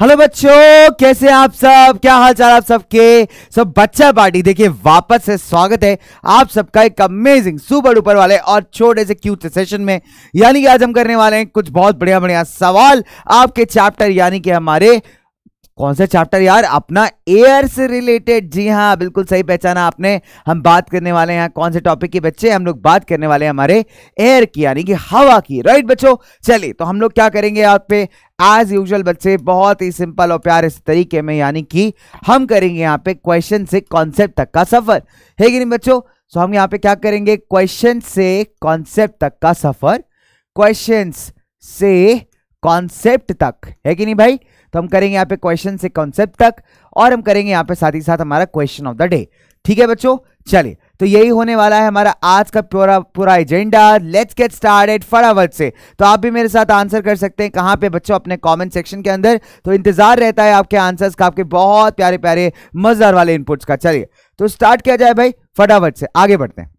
Hello बच्चों कैसे आप सब क्या हाल चाल आप सबके सब बच्चा पार्टी देखिए वापस से स्वागत है आप सबका एक अमेजिंग सुपर ऊपर वाले और छोटे से क्यूट से सेशन में यानी कि आज हम करने वाले हैं कुछ बहुत बढ़िया बढ़िया सवाल आपके चैप्टर यानी कि हमारे कौन सा चैप्टर यार अपना एयर से रिलेटेड जी हाँ बिल्कुल सही पहचाना आपने हम बात करने वाले हैं कौन से टॉपिक के बच्चे हम लोग बात करने वाले हैं हमारे एयर की यानी कि हवा की राइट बच्चों चलिए तो हम लोग क्या करेंगे आप पे एज यूजल बच्चे बहुत ही सिंपल और प्यारे से तरीके में यानी कि हम करेंगे यहाँ पे क्वेश्चन से कॉन्सेप्ट तक का सफर है कि नहीं बच्चों सो हम यहाँ पे क्या करेंगे क्वेश्चन से कॉन्सेप्ट तक का सफर क्वेश्चन से कॉन्सेप्ट तक है कि नहीं भाई तो हम करेंगे यहाँ पे क्वेश्चन से कॉन्सेप्ट तक और हम करेंगे यहाँ पे साथ ही साथ हमारा क्वेश्चन ऑफ द डे ठीक है बच्चों चलिए तो यही होने वाला है हमारा आज का पूरा पूरा एजेंडा लेट्स गेट स्टार्टेड फटाफट से तो आप भी मेरे साथ आंसर कर सकते हैं कहाँ पे बच्चों अपने कमेंट सेक्शन के अंदर तो इंतजार रहता है आपके आंसर्स का आपके बहुत प्यारे प्यारे मजेदार वाले इनपुट्स का चलिए तो स्टार्ट किया जाए भाई फटाफट से आगे बढ़ते हैं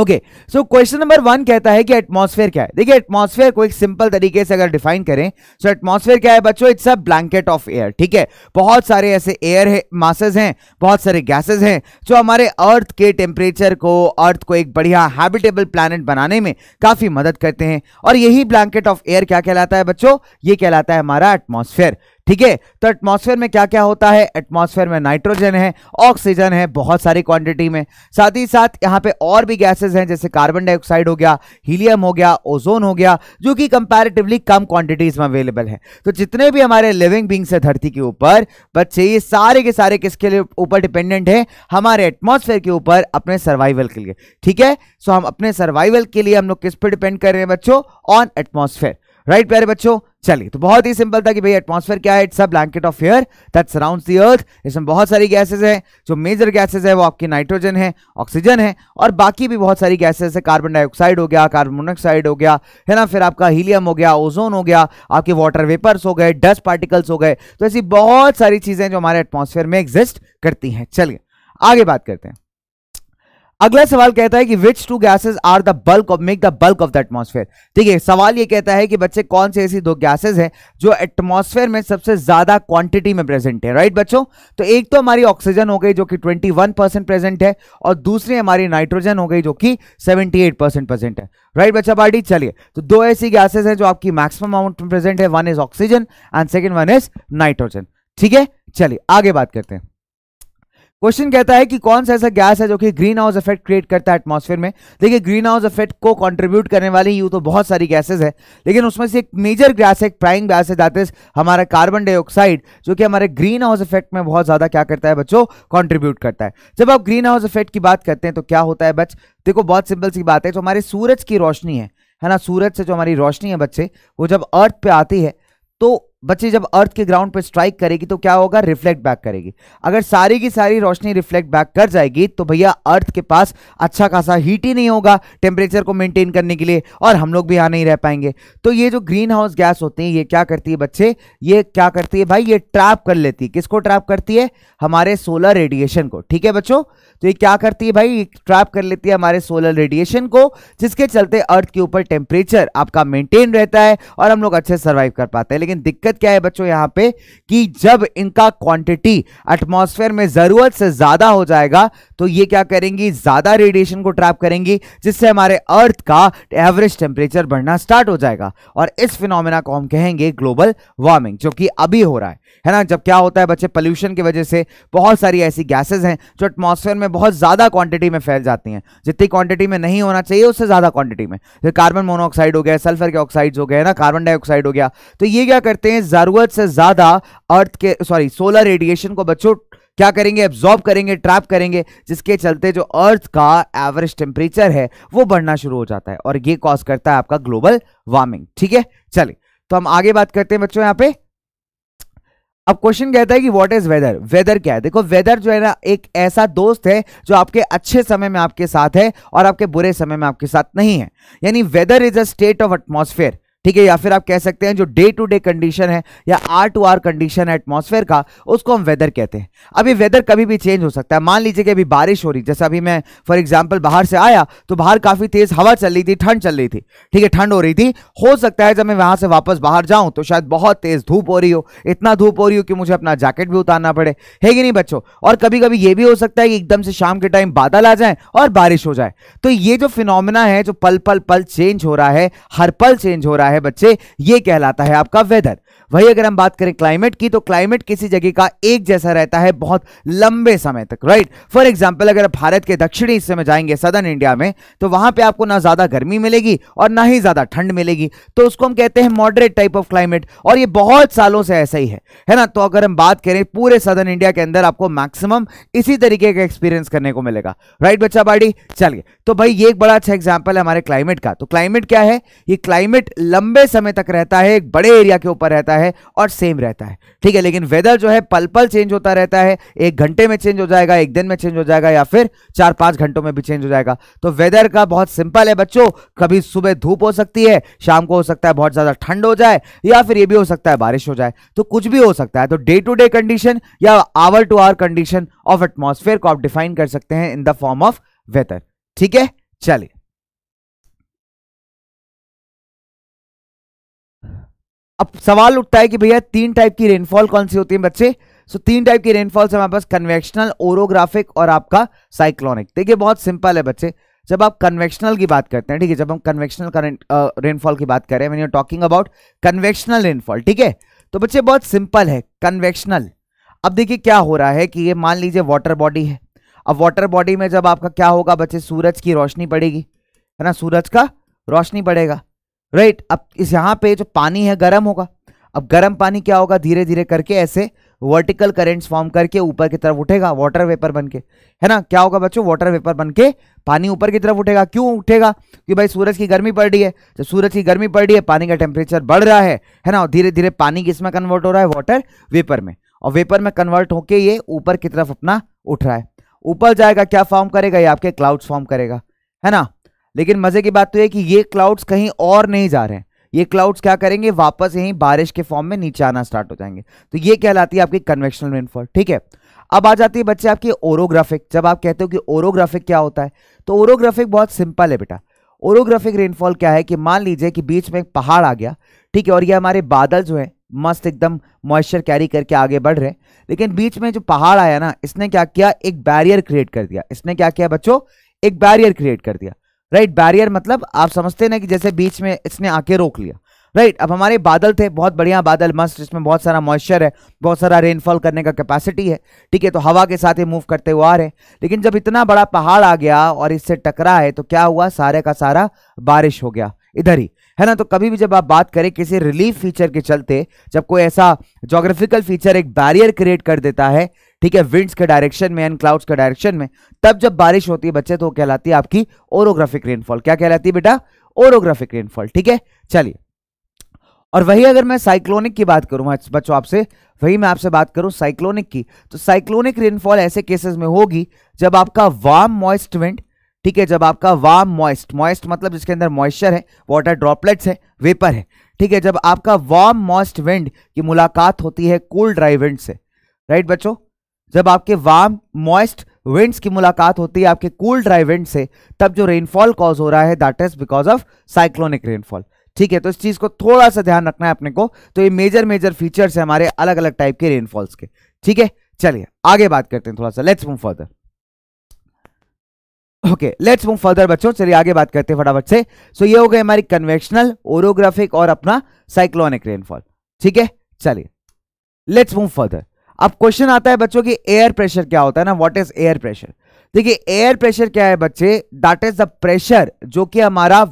okay so question number one कहता है कि एटमॉस्फेयर क्या है देखिए एटमॉस्फेयर को एक सिंपल तरीके से अगर डिफाइन करें सो so एटमॉस्फेयर क्या है बच्चों it's a blanket of air ठीक है बहुत सारे ऐसे एयर है मासेज हैं बहुत सारे गैसेज हैं जो हमारे अर्थ के टेम्परेचर को अर्थ को एक बढ़िया हैबिटेबल प्लानट बनाने में काफ़ी मदद करते हैं और यही ब्लैंकेट ऑफ एयर क्या कहलाता है बच्चों ये कहलाता है हमारा एटमोसफेयर ठीक है तो एटमॉस्फेयर में क्या क्या होता है एटमॉस्फेयर में नाइट्रोजन है ऑक्सीजन है बहुत सारी क्वांटिटी में साथ ही साथ यहाँ पे और भी गैसेज हैं जैसे कार्बन डाइऑक्साइड हो गया हीलियम हो गया ओजोन हो गया जो कि कंपेरेटिवली कम क्वांटिटीज में अवेलेबल है तो जितने भी हमारे लिविंग बींग्स है धरती के ऊपर बच्चे ये सारे के सारे किसके ऊपर डिपेंडेंट है हमारे एटमोसफेयर के ऊपर अपने सर्वाइवल के लिए ठीक है सो हम अपने सर्वाइवल के लिए हम लोग किस पर डिपेंड कर रहे हैं बच्चों ऑन एटमोसफेयर राइट प्यारे बच्चों चलिए तो बहुत ही सिंपल था कि भाई एटमॉस्फेयर क्या है it's a blanket of air that surrounds the earth इसमें बहुत सारी गैसेज हैं जो मेजर गैसेज है वो आपकी नाइट्रोजन है ऑक्सीजन है और बाकी भी बहुत सारी गैसेज है कार्बन डाइऑक्साइड हो गया कार्बन मोनोक्साइड हो गया है ना फिर आपका हीलियम हो गया ओजोन हो गया आपके वाटर वेपर्स हो गए डस्ट पार्टिकल्स हो गए तो ऐसी बहुत सारी चीज़ें जो हमारे एटमोसफेयर में एग्जिस्ट करती हैं चलिए आगे बात करते हैं अगला सवाल कहता है कि which two gases are the bulk of make the bulk of the atmosphere ठीक है सवाल ये कहता है कि बच्चे कौन से ऐसी दो गैसेज हैं जो एटमोसफेयर में सबसे ज्यादा क्वांटिटी में प्रेजेंट है राइट बच्चों तो एक तो हमारी ऑक्सीजन हो गई जो कि 21 परसेंट प्रेजेंट है और दूसरी हमारी नाइट्रोजन हो गई जो कि 78 परसेंट प्रेजेंट है राइट बच्चा पार्टी चलिए तो दो ऐसी गैसेज हैं जो आपकी मैक्सिमम अमाउंट में प्रेजेंट है one is oxygen and second one is nitrogen ठीक है चलिए आगे बात करते हैं क्वेश्चन कहता है कि कौन सा ऐसा गैस है जो कि ग्रीन हाउस इफेक्ट क्रिएट करता है एटमॉस्फेयर में देखिए ग्रीन हाउस इफेक्ट को कंट्रीब्यूट करने वाली यू तो बहुत सारी गैसेस है लेकिन उसमें से एक मेजर गैस है एक प्राइम गैस है दैट इज हमारा कार्बन डाइऑक्साइड जो कि हमारे ग्रीन हाउस इफेक्ट में बहुत ज़्यादा क्या करता है बच्चों कॉन्ट्रीब्यूट करता है जब आप ग्रीन हाउस इफेक्ट की बात करते हैं तो क्या होता है बच देखो बहुत सिंपल सी बात है जो हमारे सूरज की रोशनी है है ना सूरज से जो हमारी रोशनी है बच्चे वो जब अर्थ पे आती है तो बच्चे जब अर्थ के ग्राउंड पर स्ट्राइक करेगी तो क्या होगा रिफ्लेक्ट बैक करेगी अगर सारी की सारी रोशनी रिफ्लेक्ट बैक कर जाएगी तो भैया अर्थ के पास अच्छा खासा हीट ही नहीं होगा टेम्परेचर को मेंटेन करने के लिए और हम लोग भी यहाँ नहीं रह पाएंगे तो ये जो ग्रीन हाउस गैस होती है ये क्या करती है बच्चे ये क्या करती है भाई ये ट्रैप कर लेती है किसको ट्रैप करती है हमारे सोलर रेडिएशन को ठीक है बच्चों तो ये क्या करती है भाई ट्रैप कर लेती है हमारे सोलर रेडिएशन को जिसके चलते अर्थ के ऊपर टेम्परेचर आपका मेंटेन रहता है और हम लोग अच्छे सर्वाइव कर पाते हैं लेकिन दिक्कत क्या है बच्चों यहाँ पे कि जब इनका क्वांटिटी एटमॉस्फेयर में जरूरत से ज्यादा हो जाएगा तो ये क्या करेंगी ज्यादा रेडिएशन को ट्रैप करेंगी जिससे हमारे अर्थ का एवरेज टेम्परेचर बढ़ना स्टार्ट हो जाएगा और इस फिनोमिना को हम कहेंगे ग्लोबल वार्मिंग जो कि अभी हो रहा है है ना जब क्या होता है बच्चे पॉल्यूशन की वजह से बहुत सारी ऐसी गैसेज हैं जो एटमोसफेयर में बहुत ज़्यादा क्वांटिटी में फैल जाती हैं जितनी क्वांटिटी में नहीं होना चाहिए उससे ज़्यादा क्वांटिटी में जैसे कार्बन मोनोऑक्साइड हो गया सल्फर के ऑक्साइड्स हो गए ना कार्बन डाइऑक्साइड हो गया तो ये क्या करते हैं ज़रूरत से ज़्यादा अर्थ के सॉरी सोलर रेडिएशन को बच्चों क्या करेंगे एब्जॉर्ब करेंगे ट्रैप करेंगे जिसके चलते जो अर्थ का एवरेज टेम्परेचर है वो बढ़ना शुरू हो जाता है और ये कॉज करता है आपका ग्लोबल वार्मिंग ठीक है चलिए तो हम आगे बात करते हैं बच्चों यहाँ पे अब क्वेश्चन कहता है कि व्हाट इज वेदर वेदर क्या है देखो वेदर जो है ना एक ऐसा दोस्त है जो आपके अच्छे समय में आपके साथ है और आपके बुरे समय में आपके साथ नहीं है यानी weather is a state of atmosphere ठीक है या फिर आप कह सकते हैं जो डे टू डे कंडीशन है या आर टू आर कंडीशन है एटमोसफेयर का उसको हम वेदर कहते हैं अभी वेदर कभी भी चेंज हो सकता है मान लीजिए कि अभी बारिश हो रही जैसे अभी मैं फॉर एग्जाम्पल बाहर से आया तो बाहर काफ़ी तेज़ हवा चल रही थी ठंड चल रही थी ठीक है ठंड हो रही थी हो सकता है जब मैं वहां से वापस बाहर जाऊं तो शायद बहुत तेज़ धूप हो रही हो इतना धूप हो रही हो कि मुझे अपना जैकेट भी उतारना पड़े है कि नहीं बच्चों और कभी कभी ये भी हो सकता है कि एकदम से शाम के टाइम बादल आ जाए और बारिश हो जाए तो ये जो फिनोमिना है जो पल पल पल चेंज हो रहा है हर पल चेंज हो रहा है है बच्चे ये कहलाता है आपका वेदर वही अगर हम बात करें क्लाइमेट की तो क्लाइमेट किसी जगह का एक जैसा रहता है बहुत लंबे समय तक राइट फॉर एग्जाम्पल अगर भारत के दक्षिणी हिस्से में जाएंगे सदर्न इंडिया में तो वहां पर आपको ना ज्यादा गर्मी मिलेगी और ना ही ज्यादा ठंड मिलेगी तो उसको हम कहते हैं मॉडरेट टाइप ऑफ क्लाइमेट और ये बहुत सालों से ऐसा ही है है ना तो अगर हम बात करें पूरे सदर्न इंडिया के अंदर आपको मैक्सिमम इसी तरीके का एक्सपीरियंस करने को मिलेगा राइट बच्चा बाड़ी चलिए तो भाई ये एक बड़ा अच्छा एग्जाम्पल है हमारे क्लाइमेट का तो क्लाइमेट क्या है ये क्लाइमेट लंबे समय तक रहता है एक बड़े एरिया के ऊपर रहता है है और सेम रहता है ठीक है लेकिन वेदर जो है पल पल चेंज होता रहता है एक घंटे में चेंज हो जाएगा एक दिन में चेंज हो जाएगा या फिर चार पांच घंटों में भी चेंज हो जाएगा तो वेदर का बहुत सिंपल है बच्चों कभी सुबह धूप हो सकती है शाम को हो सकता है बहुत ज़्यादा ठंड हो जाए या फिर ये भी हो सकता है बारिश हो जाए तो कुछ भी हो सकता है तो डे टू डे कंडीशन या hour to hour condition of atmosphere को आप डिफाइन कर सकते हैं in the form of weather ठीक है चलिए अब सवाल उठता है कि भैया तीन टाइप की रेनफॉल कौन सी होती है बच्चे सो so, तीन टाइप की रेनफॉल्स हमारे पास कन्वेक्शनल ओरोग्राफिक और आपका साइक्लोनिक देखिए बहुत सिंपल है बच्चे जब आप कन्वेक्शनल की बात करते हैं ठीक है जब हम कन्वेक्शनल रेनफॉल की बात कर रहे हैं you're talking about convectional rainfall ठीक है तो बच्चे बहुत सिंपल है कन्वेक्शनल अब देखिए क्या हो रहा है कि ये मान लीजिए वाटर बॉडी है अब वाटर बॉडी में जब आपका क्या होगा बच्चे सूरज की रोशनी पड़ेगी है ना सूरज का रोशनी पड़ेगा राइट right? अब इस यहाँ पे जो पानी है गर्म होगा अब गर्म पानी क्या होगा धीरे धीरे करके ऐसे वर्टिकल करेंट्स फॉर्म करके ऊपर की तरफ उठेगा वाटर वेपर बन के है ना क्या होगा बच्चों वाटर वेपर बन के पानी ऊपर की तरफ उठेगा क्यों उठेगा क्योंकि भाई सूरज की गर्मी पड़ रही है जब सूरज की गर्मी पड़ रही है पानी का टेम्परेचर बढ़ रहा है है ना धीरे धीरे पानी किसमें कन्वर्ट हो रहा है वाटर वेपर में और वेपर में कन्वर्ट होकर ये ऊपर की तरफ अपना उठ रहा है ऊपर जाएगा क्या फॉर्म करेगा ये आपके क्लाउड्स फॉर्म करेगा है ना लेकिन मजे की बात तो है कि ये क्लाउड्स कहीं और नहीं जा रहे हैं ये क्लाउड्स क्या करेंगे वापस यहीं बारिश के फॉर्म में नीचे आना स्टार्ट हो जाएंगे तो ये कहलाती है आपकी कन्वेक्शनल रेनफॉल ठीक है अब आ जाती है बच्चे आपकी ओरोग्राफिक जब आप कहते हो कि ओरोग्राफिक क्या होता है तो ओरोग्राफिक बहुत सिंपल है बेटा ओरोग्राफिक रेनफॉल क्या है कि मान लीजिए कि बीच में एक पहाड़ आ गया ठीक है और ये हमारे बादल जो है मस्त एकदम मॉइस्चर कैरी करके आगे बढ़ रहे हैं लेकिन बीच में जो पहाड़ आया ना इसने क्या किया एक बैरियर क्रिएट कर दिया इसने क्या किया बच्चों एक बैरियर क्रिएट कर दिया राइट बैरियर मतलब आप समझते ना कि जैसे बीच में इसने आके रोक लिया राइट अब हमारे बादल थे बहुत बढ़िया बादल मस्त इसमें बहुत सारा मॉइस्चर है बहुत सारा रेनफॉल करने का कैपेसिटी है ठीक है तो हवा के साथ ही मूव करते हुए आ रहे लेकिन जब इतना बड़ा पहाड़ आ गया और इससे टकरा है तो क्या हुआ सारे का सारा बारिश हो गया इधर ही है ना तो कभी भी जब आप बात करें किसी रिलीफ फीचर के चलते जब कोई ऐसा जोग्राफिकल फीचर एक बैरियर क्रिएट कर देता है ठीक है विंड्स के डायरेक्शन में एंड क्लाउड्स के डायरेक्शन में तब जब बारिश होती है बच्चे तो कहलाती है आपकी ओरोग्राफिक रेनफॉल क्या कहलाती है बेटा ओरोग्राफिक रेनफॉल ठीक है चलिए और वही अगर मैं साइक्लोनिक की बात करूं बच्चों आपसे वही मैं आपसे बात करूं साइक्लोनिक की तो साइक्लोनिक रेनफॉल ऐसे केसेस में होगी जब आपका वार्म मॉइस्ट विंड ठीक है जब आपका वार्म मॉइस्ट मॉइस्ट मतलब जिसके अंदर मॉइस्चर है वाटर ड्रॉपलेट्स है वेपर है ठीक है जब आपका वार्म मॉइस्ट विंड की मुलाकात होती है कूल ड्राई विंड से राइट बच्चों जब आपके वार्म मॉइस्ट विंड्स की मुलाकात होती है आपके कूल ड्राई विंड से तब जो रेनफॉल कॉज हो रहा है that is because of cyclonic rainfall ठीक है तो इस चीज को थोड़ा सा ध्यान रखना है अपने को तो ये मेजर मेजर फीचर्स है हमारे अलग अलग टाइप के रेनफॉल्स के ठीक है चलिए आगे बात करते हैं थोड़ा सा let's move further okay let's move further बच्चों चलिए आगे बात करते हैं फटाफट से सो so, ये हो गए हमारी कन्वेक्शनल ओरोग्राफिक और अपना साइक्लोनिक रेनफॉल ठीक है चलिए लेट्स मूव फर्दर अब क्वेश्चन आता है बच्चों की एयर प्रेशर क्या होता है ना व्हाट इज एयर प्रेशर देखिए एयर प्रेशर क्या है बच्चे दैट इज द प्रेशर जो कि हमारा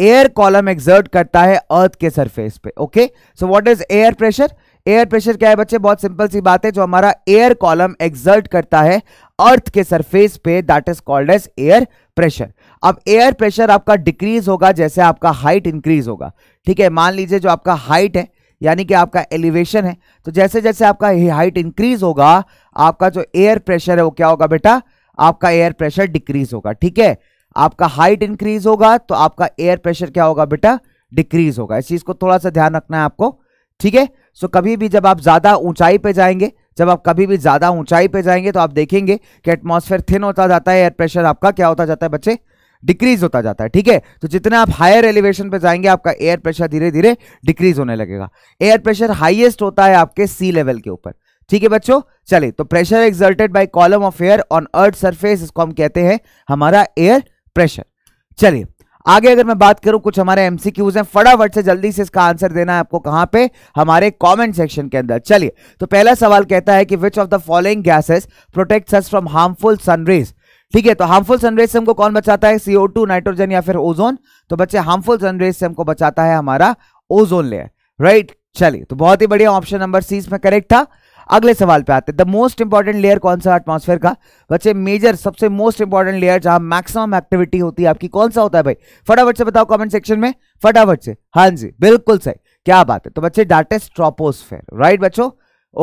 एयर कॉलम एग्जर्ट करता है अर्थ के सरफेस पे okay so what is air pressure air pressure क्या है बच्चे बहुत सिंपल सी बात है जो हमारा एयर कॉलम एक्सर्ट करता है अर्थ के सरफेस पे that is called as air pressure अब एयर प्रेशर आपका डिक्रीज होगा जैसे आपका हाइट इंक्रीज होगा ठीक है मान लीजिए जो आपका हाइट है यानी कि आपका एलिवेशन है तो जैसे जैसे आपका हाइट इंक्रीज होगा आपका जो एयर प्रेशर है वो क्या होगा बेटा आपका एयर प्रेशर डिक्रीज होगा ठीक है आपका हाइट इंक्रीज होगा तो आपका एयर प्रेशर क्या होगा बेटा डिक्रीज होगा इस चीज को थोड़ा सा ध्यान रखना है आपको ठीक है सो कभी भी जब आप ज़्यादा ऊंचाई पे जाएंगे जब आप कभी भी ज़्यादा ऊंचाई पे जाएंगे तो आप देखेंगे कि एटमॉस्फेयर थिन होता जाता है एयर प्रेशर आपका क्या होता जाता है बच्चे डिक्रीज होता जाता है ठीक है तो जितना आप हायर एलिवेशन पे जाएंगे आपका एयर प्रेशर धीरे धीरे डिक्रीज होने लगेगा एयर प्रेशर हाइएस्ट होता है आपके सी लेवल के ऊपर ठीक है बच्चों चले तो pressure exerted by column of air on earth surface इसको हम कहते हैं हमारा एयर प्रेशर चलिए आगे अगर मैं बात करूं कुछ हमारे एमसीक्यूज हैं फटाफट से जल्दी से इसका आंसर देना है आपको कहां पे हमारे कमेंट सेक्शन के अंदर चलिए तो पहला सवाल कहता है कि which of the following gases protects us from harmful sunrays ठीक है तो हार्मफुल सनरेज से हमको कौन बचाता है सीओ टू नाइट्रोजन या फिर ओजोन तो बच्चे हार्मफुल सनरेज से हमको बचाता है हमारा ओजोन लेयर राइट चलिए तो बहुत ही बढ़िया ऑप्शन नंबर सी इसमें करेक्ट था अगले सवाल पे आते हैं द मोस्ट इंपॉर्टेंट लेयर कौन सा एटमॉस्फेयर का बच्चे मेजर सबसे मोस्ट इंपॉर्टेंट लेयर जहां मैक्सिमम एक्टिविटी होती है आपकी कौन सा होता है भाई फटाफट से बताओ कमेंट सेक्शन में फटाफट से हाँ जी बिल्कुल सही क्या बात है तो बच्चे डाट इज ट्रोपोस्फेयर राइट बच्चो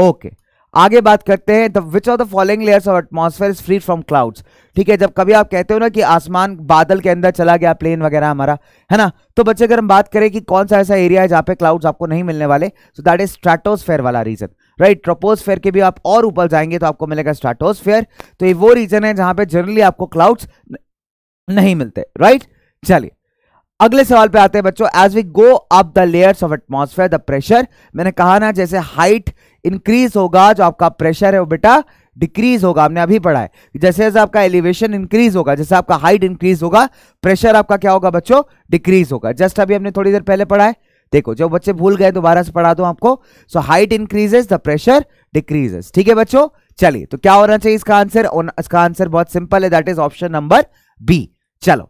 ओके आगे बात करते हैं the which of the following layers of atmosphere is free from clouds ठीक है जब कभी आप कहते हो ना कि आसमान बादल के अंदर चला गया प्लेन वगैरह हमारा है ना तो बच्चे अगर हम बात करें कि कौन सा ऐसा एरिया है जहां पे क्लाउड्स आपको नहीं मिलने वाले सो दैट इज स्ट्रेटोस्फेयर वाला रीजन राइट ट्रोपोस्फेयर के भी आप और ऊपर जाएंगे तो आपको मिलेगा स्ट्राटोस्फेयर तो ये वो रीजन है जहां पे जनरली आपको क्लाउड्स नहीं मिलते राइट चलिए अगले सवाल पे आते हैं बच्चों as we go up the layers of atmosphere the pressure मैंने कहा ना जैसे हाइट इंक्रीज होगा जो आपका प्रेशर है वो बेटा डिक्रीज होगा हमने अभी पढ़ा है जैसे जैसे आपका एलिवेशन इंक्रीज होगा जैसे आपका हाइट इंक्रीज होगा प्रेशर आपका क्या होगा बच्चों डिक्रीज होगा जस्ट अभी हमने थोड़ी देर पहले पढ़ा है देखो जो बच्चे भूल गए दोबारा तो से पढ़ा दो आपको so height increases the pressure decreases ठीक है बच्चों चलिए तो क्या होना चाहिए इसका आंसर इसका आंसर बहुत सिंपल है that is option number B चलो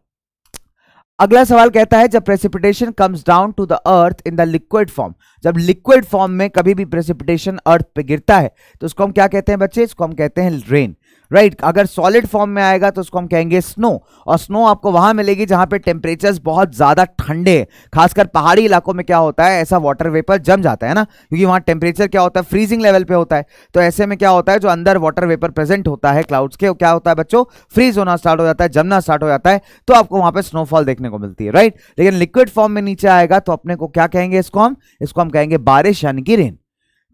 अगला सवाल कहता है जब precipitation comes down to the earth in the liquid form जब लिक्विड फॉर्म में कभी भी प्रेसिपिटेशन अर्थ पे गिरता है तो उसको हम क्या कहते हैं बच्चे इसको हम कहते हैं रेन राइट right? अगर सॉलिड फॉर्म में आएगा तो उसको हम कहेंगे स्नो और स्नो आपको वहां मिलेगी जहां पे टेम्परेचर बहुत ज्यादा ठंडे खासकर पहाड़ी इलाकों में क्या होता है ऐसा वाटर वेपर जम जाता है ना क्योंकि वहां टेम्परेचर क्या होता है फ्रीजिंग लेवल पे होता है तो ऐसे में क्या होता है जो अंदर वाटर वेपर प्रेजेंट होता है क्लाउड्स के क्या होता है बच्चों फ्रीज होना स्टार्ट हो जाता है जमना स्टार्ट हो जाता है तो आपको वहां पर स्नोफॉल देखने को मिलती है राइट right? लेकिन लिक्विड फॉर्म में नीचे आएगा तो अपने को क्या कहेंगे इसको हम इसको हम कहेंगे बारिश यानी कि रेन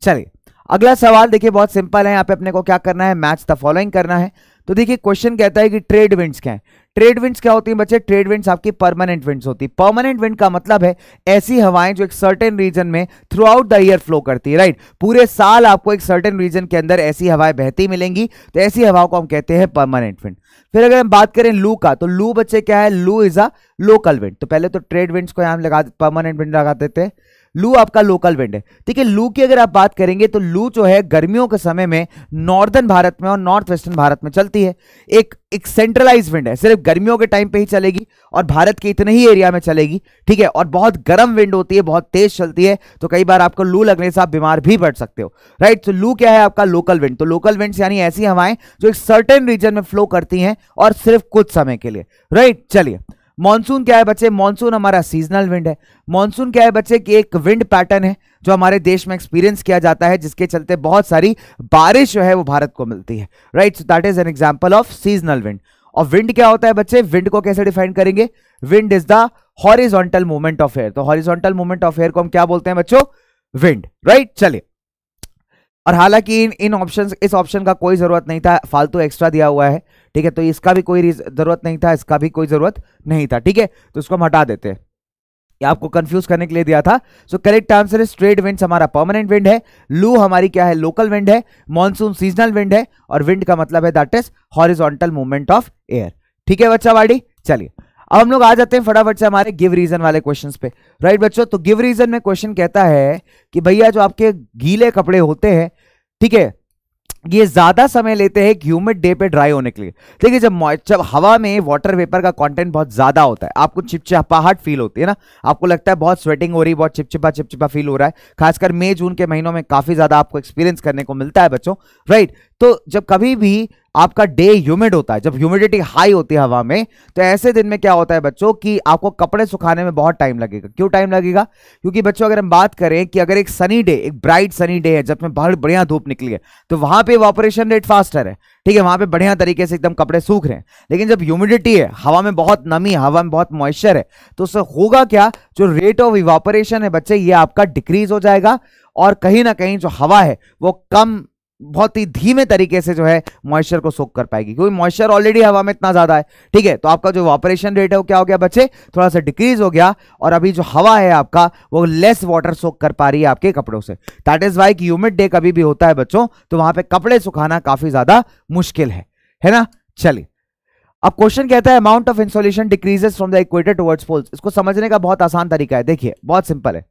चलिए अगला सवाल देखिए बहुत सिंपल है यहाँ पे अपने को क्या करना है मैच द फॉलोइंग करना है तो देखिए क्वेश्चन कहता है कि ट्रेड विंड्स क्या है ट्रेड विंड्स क्या होती है बच्चे ट्रेड विंड्स आपकी परमानेंट विंड्स होती है परमानेंट विंड का मतलब है ऐसी हवाएं जो एक सर्टेन रीजन में throughout the year flow करती है राइट पूरे साल आपको एक सर्टेन रीजन के अंदर ऐसी हवाएं बहती मिलेंगी तो ऐसी हवाओं को हम कहते हैं परमानेंट विंड फिर अगर हम बात करें लू का तो लू बच्चे क्या है लू इज अ लोकल विंड तो पहले तो ट्रेड विंड्स को यहां लगा परमानेंट विंड लगा देते हैं लू आपका लोकल विंड है ठीक है लू की अगर आप बात करेंगे तो लू जो है गर्मियों के समय में नॉर्दर्न भारत में और नॉर्थ वेस्टर्न भारत में चलती है एक एक सेंट्रलाइज विंड है सिर्फ गर्मियों के टाइम पे ही चलेगी और भारत के इतने ही एरिया में चलेगी ठीक है और बहुत गर्म विंड होती है बहुत तेज चलती है तो कई बार आपको लू लगने से आप बीमार भी पड़ सकते हो राइट तो लू क्या है आपका लोकल विंड तो लोकल विंड यानी ऐसी हवाएं जो एक सर्टेन रीजन में फ्लो करती हैं और सिर्फ कुछ समय के लिए राइट चलिए मॉनसून क्या है बच्चे मॉनसून हमारा सीजनल विंड है मॉनसून क्या है बच्चे कि एक विंड पैटर्न है जो हमारे देश में एक्सपीरियंस किया जाता है जिसके चलते बहुत सारी बारिश जो है वो भारत को मिलती है right that is an example of seasonal wind और विंड क्या होता है बच्चे विंड को कैसे डिफाइन करेंगे wind is the horizontal movement of air तो हॉरिजोंटल मूवमेंट ऑफ एयर को हम क्या बोलते हैं बच्चों विंड राइट चलिए और हालांकि इन इन ऑप्शन इस ऑप्शन का कोई ज़रूरत नहीं था फालतू एक्स्ट्रा दिया हुआ है ठीक है तो इसका भी कोई ज़रूरत नहीं था इसका भी कोई ज़रूरत नहीं था ठीक है तो इसको हम हटा देते हैं ये आपको कंफ्यूज करने के लिए दिया था सो करेक्ट आंसर है स्ट्रेट विंड हमारा परमानेंट विंड है लू हमारी क्या है लोकल विंड है मॉनसून सीजनल विंड है और विंड का मतलब है that is horizontal movement of air ठीक है बच्चा वाड़ी चलिए अब हम लोग आ जाते हैं फटाफट से हमारे गिव रीजन वाले क्वेश्चन पे राइट बच्चों तो गिव रीजन में क्वेश्चन कहता है कि भैया जो आपके गीले कपड़े होते हैं ठीक है ये ज्यादा समय लेते हैं ह्यूमिड डे पे ड्राई होने के लिए देखिए जब जब हवा में वाटर वेपर का कंटेंट बहुत ज्यादा होता है आपको चिपचिपाहट फील होती है ना आपको लगता है बहुत स्वेटिंग हो रही है बहुत चिपचिपा चिपचिपा फील हो रहा है खासकर मई जून के महीनों में काफी ज्यादा आपको एक्सपीरियंस करने को मिलता है बच्चों राइट तो जब कभी भी आपका डे ह्यूमिड होता है जब ह्यूमिडिटी हाई होती है हवा में तो ऐसे दिन में क्या होता है बच्चों कि आपको कपड़े सुखाने में बहुत टाइम लगेगा क्यों टाइम लगेगा क्योंकि बच्चों अगर हम बात करें कि अगर एक सनी डे एक ब्राइट सनी डे है जब में बहुत बढ़िया धूप निकली है तो वहां पे ऑपरेशन रेट फास्टर है ठीक है वहां पे बढ़िया तरीके से एकदम कपड़े सूख रहे हैं लेकिन जब ह्यूमिडिटी है हवा में बहुत नमी है हवा में बहुत मॉइस्चर है तो उससे होगा क्या जो रेट ऑफ इवापोरेशन है बच्चे ये आपका डिक्रीज हो जाएगा और कहीं ना कहीं जो हवा है वो कम बहुत ही धीमे तरीके से जो है मॉइस्चर को सोख कर पाएगी क्योंकि मॉइस्चर ऑलरेडी हवा में इतना ज्यादा है ठीक है तो आपका जो ऑपरेशन रेट है वो क्या हो गया बच्चे थोड़ा सा डिक्रीज हो गया और अभी जो हवा है आपका वो लेस वाटर सोख कर पा रही है आपके कपड़ों से that is why humid day कभी भी होता है बच्चों तो वहां पर कपड़े सुखाना काफी ज्यादा मुश्किल है है ना चलिए अब क्वेश्चन कहता है amount of insolation decreases from the equator towards poles इसको समझने का बहुत आसान तरीका है देखिए बहुत सिंपल है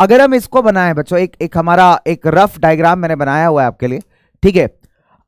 अगर हम इसको बनाए बच्चों एक एक हमारा एक रफ डायग्राम मैंने बनाया हुआ है आपके लिए ठीक है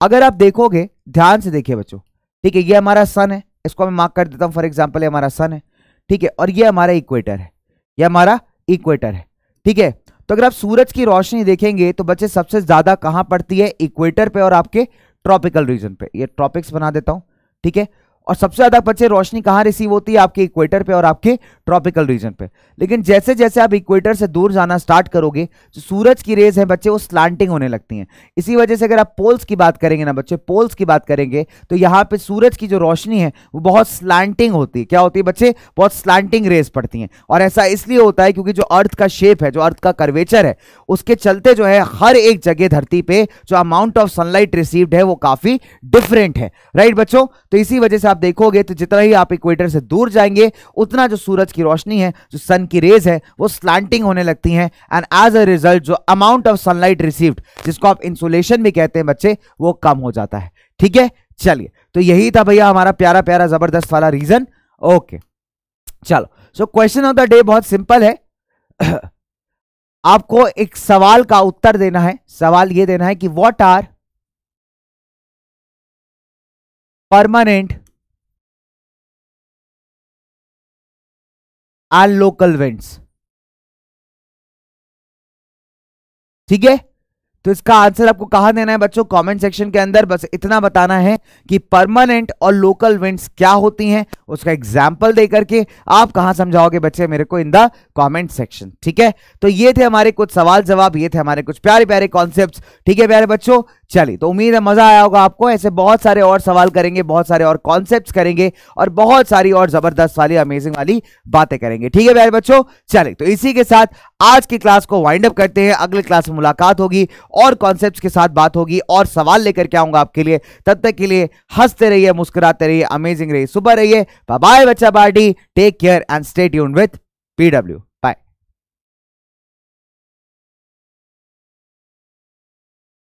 अगर आप देखोगे ध्यान से देखिए बच्चों ठीक है ये हमारा सन है इसको मैं मार्क कर देता हूँ फॉर एग्जाम्पल ये हमारा सन है ठीक है और ये हमारा इक्वेटर है ये हमारा इक्वेटर है ठीक है तो अगर आप सूरज की रोशनी देखेंगे तो बच्चे सबसे ज्यादा कहाँ पड़ती है इक्वेटर पर और आपके ट्रॉपिकल रीजन पर यह ट्रॉपिक्स बना देता हूँ ठीक है और सबसे ज़्यादा बच्चे रोशनी कहाँ रिसीव होती है आपके इक्वेटर पे और आपके ट्रॉपिकल रीजन पे लेकिन जैसे जैसे आप इक्वेटर से दूर जाना स्टार्ट करोगे जो सूरज की रेज है बच्चे वो स्लांटिंग होने लगती हैं इसी वजह से अगर आप पोल्स की बात करेंगे ना बच्चे पोल्स की बात करेंगे तो यहाँ पर सूरज की जो रोशनी है वो बहुत स्लांटिंग होती है क्या होती है बच्चे बहुत स्लांटिंग रेज पड़ती हैं और ऐसा इसलिए होता है क्योंकि जो अर्थ का शेप है जो अर्थ का कर्वेचर है उसके चलते जो है हर एक जगह धरती पे जो अमाउंट ऑफ सनलाइट रिसीव्ड है वो काफ़ी डिफरेंट है राइट बच्चों तो इसी वजह से आप आप देखोगे तो जितना ही आप इक्वेटर से दूर जाएंगे उतना जो सूरज की रोशनी है जो सन की रेज है वो स्लांटिंग होने लगती हैं एंड एज अ रिजल्ट जो अमाउंट ऑफ सनलाइट रिसीव्ड जिसको आप इंसुलेशन भी कहते हैं बच्चे वो कम हो जाता है ठीक है चलिए तो यही था भैया हमारा प्यारा प्यारा जबरदस्त वाला रीजन ओके चलो so question of the day बहुत सिंपल है आपको एक सवाल का उत्तर देना है सवाल यह देना है कि what are permanent are local winds ठीक है तो इसका आंसर आपको कहा देना है बच्चों कमेंट सेक्शन के अंदर बस इतना बताना है कि परमानेंट और लोकल वेंट्स क्या होती हैं उसका एग्जाम्पल दे करके आप कहा समझाओगे बच्चे मेरे को इन द कमेंट सेक्शन ठीक है तो ये थे हमारे कुछ सवाल जवाब ये थे हमारे कुछ प्यारे प्यारे कॉन्सेप्ट ठीक है प्यारे बच्चों चलिए तो उम्मीद है मजा आया होगा आपको ऐसे बहुत सारे और सवाल करेंगे बहुत सारे और कॉन्सेप्ट करेंगे और बहुत सारी और जबरदस्त वाली अमेजिंग वाली बातें करेंगे ठीक है प्यारे बच्चों चलिए तो इसी के साथ आज की क्लास को वाइंड अप करते हैं अगले क्लास में मुलाकात होगी और कॉन्सेप्ट के साथ बात होगी और सवाल लेकर के आऊंगा आपके लिए तब तक के लिए हंसते रहिए मुस्कुराते रहिए अमेजिंग रहिए सुबह रहिए बाय बच्चा party take care and stay यून विथ पीडब्ल्यू